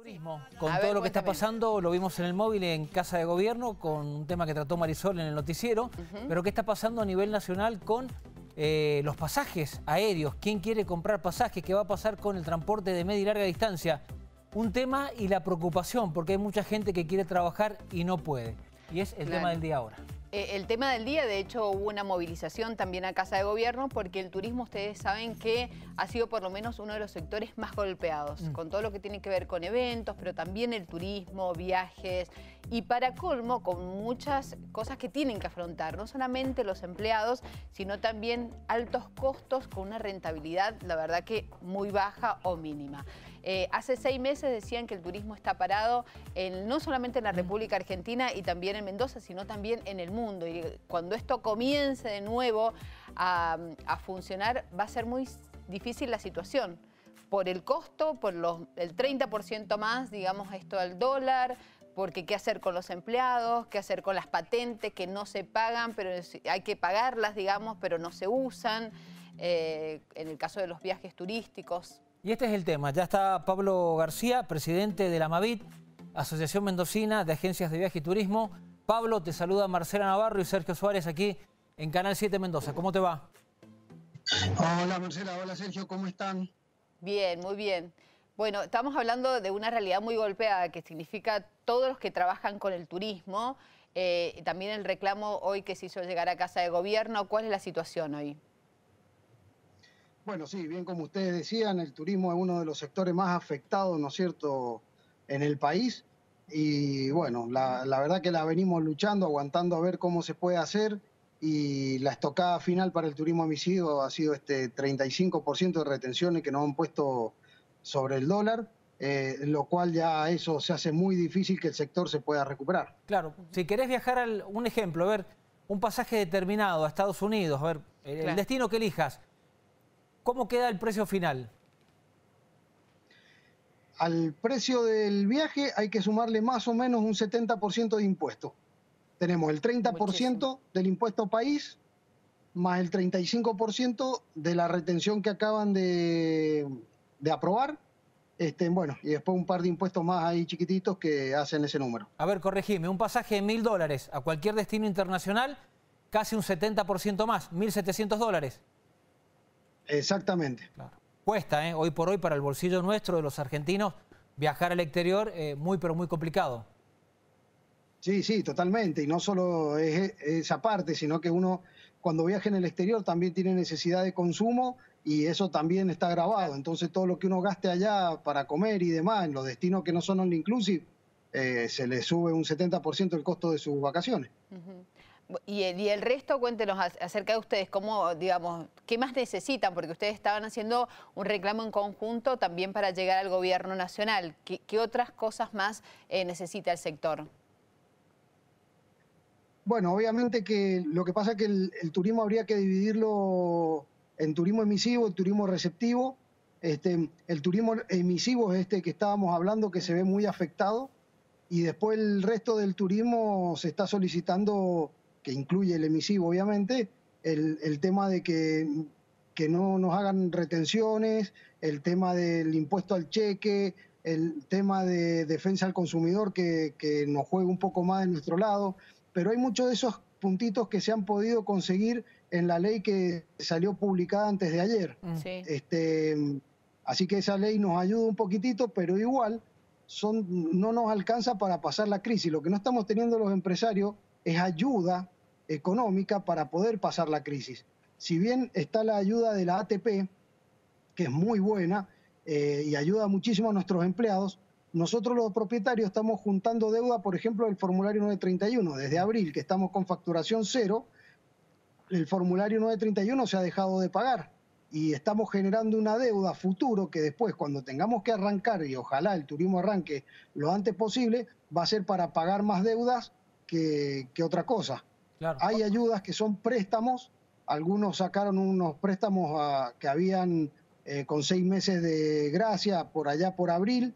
turismo, con todo lo que está pasando, lo vimos en el móvil en Casa de Gobierno, con un tema que trató Marisol en el noticiero, pero ¿qué está pasando a nivel nacional con eh, los pasajes aéreos? ¿Quién quiere comprar pasajes? ¿Qué va a pasar con el transporte de media y larga distancia? Un tema y la preocupación, porque hay mucha gente que quiere trabajar y no puede. Y es el tema del día ahora. Eh, el tema del día, de hecho, hubo una movilización también a Casa de Gobierno porque el turismo, ustedes saben que ha sido por lo menos uno de los sectores más golpeados, mm. con todo lo que tiene que ver con eventos, pero también el turismo, viajes y para colmo con muchas cosas que tienen que afrontar, no solamente los empleados, sino también altos costos con una rentabilidad, la verdad que muy baja o mínima. Eh, hace seis meses decían que el turismo está parado no solamente en la República Argentina y también en Mendoza, sino también en el mundo. Y cuando esto comience de nuevo a, funcionar, va a ser muy difícil la situación por el costo, por el 30% más, digamos, esto al dólar, porque qué hacer con los empleados, qué hacer con las patentes que no se pagan, pero hay que pagarlas, digamos, pero no se usan, eh, en el caso de los viajes turísticos. Y este es el tema, ya está Pablo García, presidente de la MAVIT, Asociación Mendocina de Agencias de Viaje y Turismo. Pablo, te saluda Marcela Navarro y Sergio Suárez aquí en Canal 7 Mendoza. ¿Cómo te va? Hola Marcela, hola Sergio, ¿cómo están? Bien, muy bien. Bueno, estamos hablando de una realidad muy golpeada que significa todos los que trabajan con el turismo. Eh, también el reclamo hoy que se hizo llegar a Casa de Gobierno. ¿Cuál es la situación hoy? Bueno, sí, bien como ustedes decían, el turismo es uno de los sectores más afectados, ¿no es cierto?, en el país. Y bueno, la, la verdad que la venimos luchando, aguantando a ver cómo se puede hacer. Y la estocada final para el turismo homicidio ha sido este 35% de retenciones que nos han puesto sobre el dólar, eh, lo cual ya eso se hace muy difícil que el sector se pueda recuperar. Claro, si querés viajar al, un ejemplo, a ver, un pasaje determinado a Estados Unidos, a ver, el, destino que elijas, ¿cómo queda el precio final? Al precio del viaje hay que sumarle más o menos un 70% de impuesto. Tenemos el 30% del impuesto país más el 35% de la retención que acaban de, de aprobar, este, bueno, y después un par de impuestos más ahí chiquititos que hacen ese número. A ver, corregime, un pasaje de mil dólares a cualquier destino internacional, casi un 70% más, 1.700 dólares. Exactamente. Cuesta, ¿eh? hoy por hoy, para el bolsillo nuestro de los argentinos, viajar al exterior, eh, muy, pero muy complicado. Sí, sí, totalmente. Y no solo es e, esa parte, sino que uno cuando viaja en el exterior también tiene necesidad de consumo y eso también está grabado. Entonces todo lo que uno gaste allá para comer y demás, en los destinos que no son all inclusive, eh, se le sube un 70% el costo de sus vacaciones. y, el, y, el resto, cuéntenos acerca de ustedes, cómo, digamos, qué más necesitan, porque ustedes estaban haciendo un reclamo en conjunto también para llegar al gobierno nacional. ¿Qué, otras cosas más eh, necesita el sector? Bueno, obviamente que lo que pasa es que el turismo habría que dividirlo en turismo emisivo, el turismo receptivo. Este, el turismo emisivo es este que estábamos hablando que se ve muy afectado y después el resto del turismo se está solicitando, que incluye el emisivo obviamente, el, tema de que, no nos hagan retenciones, el tema del impuesto al cheque, el tema de defensa al consumidor que, nos juega un poco más de nuestro lado, pero hay muchos de esos puntitos que se han podido conseguir en la ley que salió publicada antes de ayer. Mm. Este, así que esa ley nos ayuda un poquitito, pero igual son, no nos alcanza para pasar la crisis. Lo que no estamos teniendo los empresarios es ayuda económica para poder pasar la crisis. Si bien está la ayuda de la ATP, que es muy buena eh, y ayuda muchísimo a nuestros empleados, nosotros los propietarios estamos juntando deuda, por ejemplo, del formulario 931, desde abril, que estamos con facturación cero, el formulario 931 se ha dejado de pagar y estamos generando una deuda futuro que después, cuando tengamos que arrancar, y ojalá el turismo arranque lo antes posible, va a ser para pagar más deudas que, otra cosa. Hay ayudas que son préstamos, algunos sacaron unos préstamos que habían eh, con seis meses de gracia por allá por abril,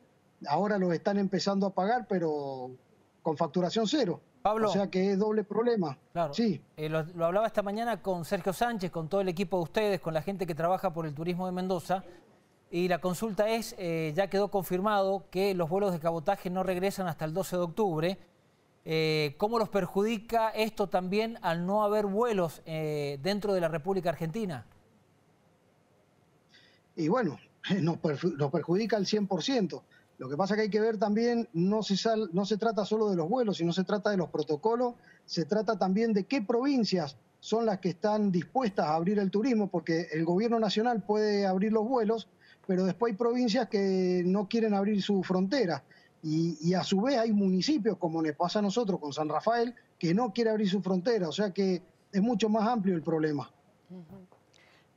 ahora los están empezando a pagar, pero con facturación cero. O sea que es doble problema. Claro. Sí. Eh, lo, hablaba esta mañana con Sergio Sánchez, con todo el equipo de ustedes, con la gente que trabaja por el turismo de Mendoza. Y la consulta es, eh, ya quedó confirmado que los vuelos de cabotaje no regresan hasta el 12 de octubre. Eh, ¿Cómo los perjudica esto también al no haber vuelos dentro de la República Argentina? Y bueno, nos, perjudica al 100%. Lo que pasa es que hay que ver también, no se, no se trata solo de los vuelos, sino se trata de los protocolos, se trata también de qué provincias son las que están dispuestas a abrir el turismo, porque el gobierno nacional puede abrir los vuelos, pero después hay provincias que no quieren abrir su frontera. Y, a su vez hay municipios, como nos pasa a nosotros con San Rafael, que no quiere abrir su frontera. O sea que es mucho más amplio el problema.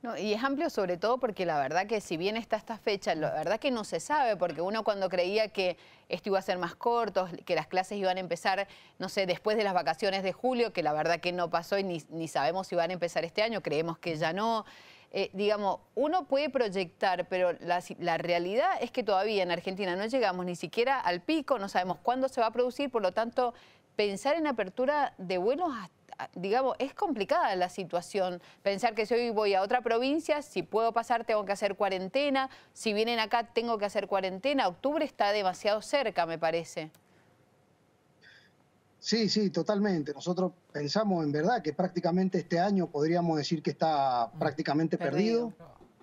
No, y es amplio sobre todo porque la verdad que si bien está esta fecha, la verdad que no se sabe, porque uno cuando creía que esto iba a ser más corto, que las clases iban a empezar, no sé, después de las vacaciones de julio, que la verdad que no pasó y ni, sabemos si van a empezar este año, creemos que ya no. Eh, digamos, uno puede proyectar, pero la, la, realidad es que todavía en Argentina no llegamos ni siquiera al pico, no sabemos cuándo se va a producir, por lo tanto, pensar en apertura de vuelos hasta Ah, digamos, es complicada la situación. Pensar que si hoy voy a otra provincia, si puedo pasar tengo que hacer cuarentena, si vienen acá tengo que hacer cuarentena, octubre está demasiado cerca, me parece. Sí, sí, totalmente. Nosotros pensamos en verdad que prácticamente este año podríamos decir que está mm, prácticamente perdido.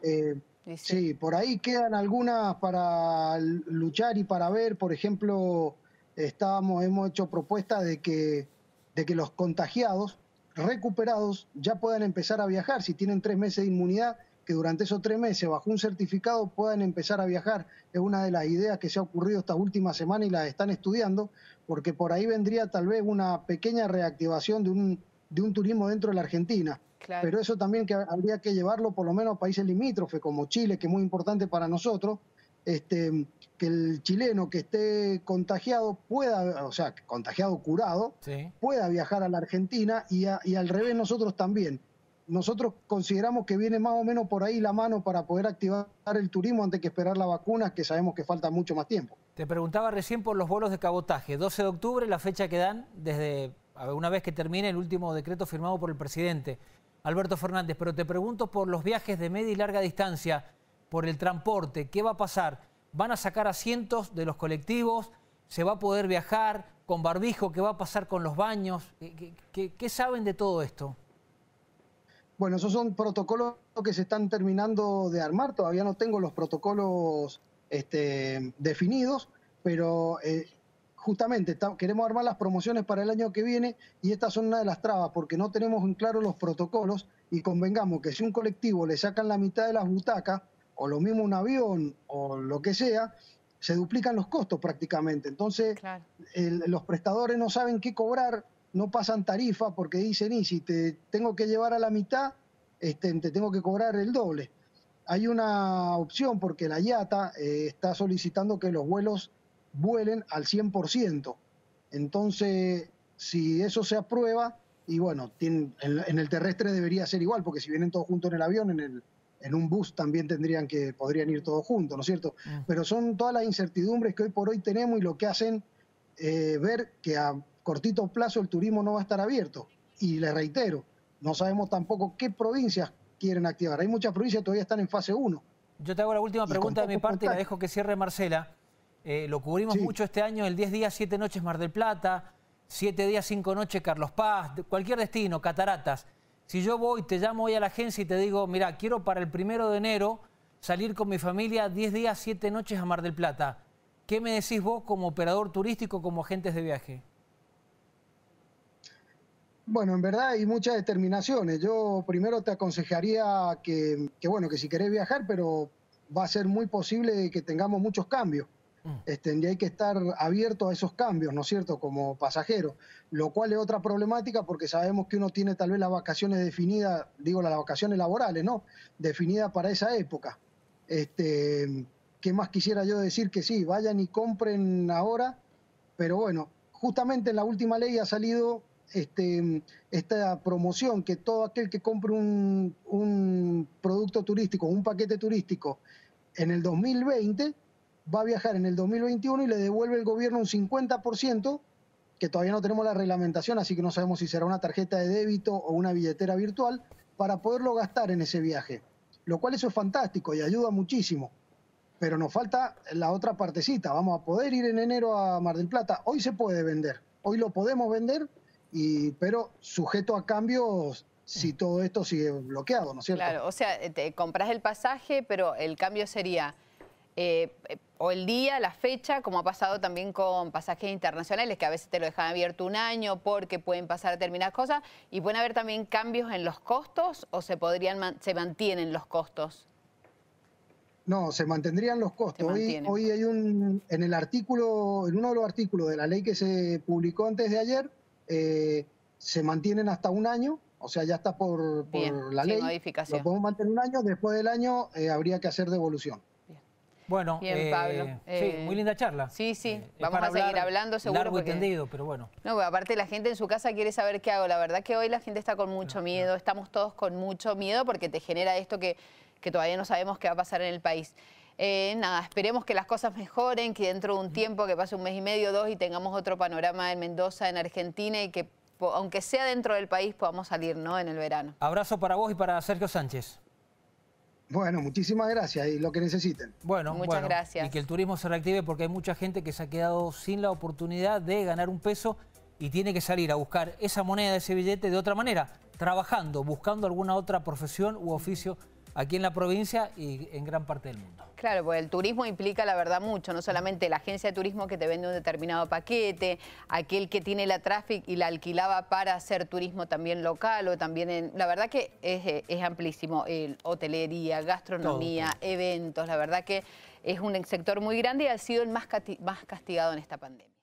Eh, sí. por ahí quedan algunas para luchar y para ver. Por ejemplo, estábamos, hemos hecho propuestas de que de que los contagiados recuperados ya puedan empezar a viajar. Si tienen tres meses de inmunidad, que durante esos tres meses, bajo un certificado, puedan empezar a viajar. Es una de las ideas que se ha ocurrido esta última semana y las están estudiando, porque por ahí vendría tal vez una pequeña reactivación de un, de un turismo dentro de la Argentina. Pero eso también que habría que llevarlo por lo menos a países limítrofes como Chile, que es muy importante para nosotros, este, que el chileno que esté contagiado pueda, o sea, contagiado curado, pueda viajar a la Argentina y, al revés nosotros también. Nosotros consideramos que viene más o menos por ahí la mano para poder activar el turismo antes que esperar la vacuna, que sabemos que falta mucho más tiempo. Te preguntaba recién por los bolos de cabotaje. 12 de octubre, la fecha que dan desde una vez que termine el último decreto firmado por el presidente Alberto Fernández. Pero te pregunto por los viajes de media y larga distancia, por el transporte. ¿Qué va a pasar? van a sacar asientos de los colectivos, se va a poder viajar con barbijo, qué va a pasar con los baños, qué, saben de todo esto. Bueno, esos son protocolos que se están terminando de armar, todavía no tengo los protocolos este, definidos, pero eh, justamente queremos armar las promociones para el año que viene y estas son una de las trabas porque no tenemos en claro los protocolos y convengamos que si un colectivo le sacan la mitad de las butacas, o lo mismo un avión o lo que sea, se duplican los costos prácticamente. Entonces, los prestadores no saben qué cobrar, no pasan tarifa porque dicen, y si te tengo que llevar a la mitad, este, te tengo que cobrar el doble. Hay una opción porque la IATA eh, está solicitando que los vuelos vuelen al 100%. Entonces, si eso se aprueba, y bueno, en, en, el terrestre debería ser igual, porque si vienen todos juntos en el avión, en el, en un bus también tendrían que, podrían ir todos juntos, ¿no es cierto? Ah. Pero son todas las incertidumbres que hoy por hoy tenemos y lo que hacen eh, ver que a cortito plazo el turismo no va a estar abierto. Y le reitero, no sabemos tampoco qué provincias quieren activar. Hay muchas provincias que todavía están en fase 1. Yo te hago la última pregunta de mi parte y la dejo que cierre Marcela. Eh, lo cubrimos mucho este año, el 10 días, 7 noches Mar del Plata, 7 días, 5 noches Carlos Paz, cualquier destino, Cataratas. Si yo voy, te llamo hoy a la agencia y te digo, mira, quiero para el primero de enero salir con mi familia 10 días, 7 noches a Mar del Plata. ¿Qué me decís vos como operador turístico, como agentes de viaje? Bueno, en verdad hay muchas determinaciones. Yo primero te aconsejaría que, que bueno, que si querés viajar, pero va a ser muy posible que tengamos muchos cambios y este, hay que estar abierto a esos cambios, ¿no es cierto?, como pasajero, lo cual es otra problemática porque sabemos que uno tiene tal vez las vacaciones definidas, digo las vacaciones laborales, ¿no?, definidas para esa época. Este, ¿Qué más quisiera yo decir que sí, vayan y compren ahora? Pero bueno, justamente en la última ley ha salido este, esta promoción que todo aquel que compre un producto turístico, un paquete turístico, en el 2020 va a viajar en el 2021 y le devuelve el gobierno un 50%, que todavía no tenemos la reglamentación, así que no sabemos si será una tarjeta de débito o una billetera virtual, para poderlo gastar en ese viaje. Lo cual eso es fantástico y ayuda muchísimo. Pero nos falta la otra partecita. Vamos a poder ir en enero a Mar del Plata. Hoy se puede vender. Hoy lo podemos vender, y, pero sujeto a cambios si todo esto sigue bloqueado, ¿no es cierto? Claro, o sea, te compras el pasaje, pero el cambio sería eh, o el día, la fecha, como ha pasado también con pasajes internacionales, que a veces te lo dejan abierto un año porque pueden pasar determinadas cosas, y pueden haber también cambios en los costos o se podrían se mantienen los costos. No, se mantendrían los costos. Hoy, hay un, en el artículo, en uno de los artículos de la ley que se publicó antes de ayer, eh, se mantienen hasta un año, o sea, ya está por, la ley. Modificación. Lo podemos mantener un año, después del año eh, habría que hacer devolución. Bueno, eh, sí, muy eh, linda charla. Sí, sí, eh, vamos a seguir hablando seguro. Largo porque... y pero bueno. Pues aparte la gente en su casa quiere saber qué hago. La verdad que hoy la gente está con mucho miedo, estamos todos con mucho miedo porque te genera esto que, todavía no sabemos qué va a pasar en el país. nada, esperemos que las cosas mejoren, que dentro de un tiempo, que pase un mes y medio, dos, y tengamos otro panorama en Mendoza, en Argentina, y que aunque sea dentro del país podamos salir ¿no? en el verano. Abrazo para vos y para Sergio Sánchez. Bueno, muchísimas gracias y lo que necesiten. Bueno, muchas gracias. Y que el turismo se reactive porque hay mucha gente que se ha quedado sin la oportunidad de ganar un peso y tiene que salir a buscar esa moneda, ese billete de otra manera, trabajando, buscando alguna otra profesión u oficio aquí en la provincia y en gran parte del mundo. Claro, pues el turismo implica la verdad mucho, no solamente la agencia de turismo que te vende un determinado paquete, aquel que tiene la traffic y la alquilaba para hacer turismo también local o también en... La verdad que es, amplísimo, hotelería, gastronomía, eventos, la verdad que es un sector muy grande y ha sido el más, más castigado en esta pandemia.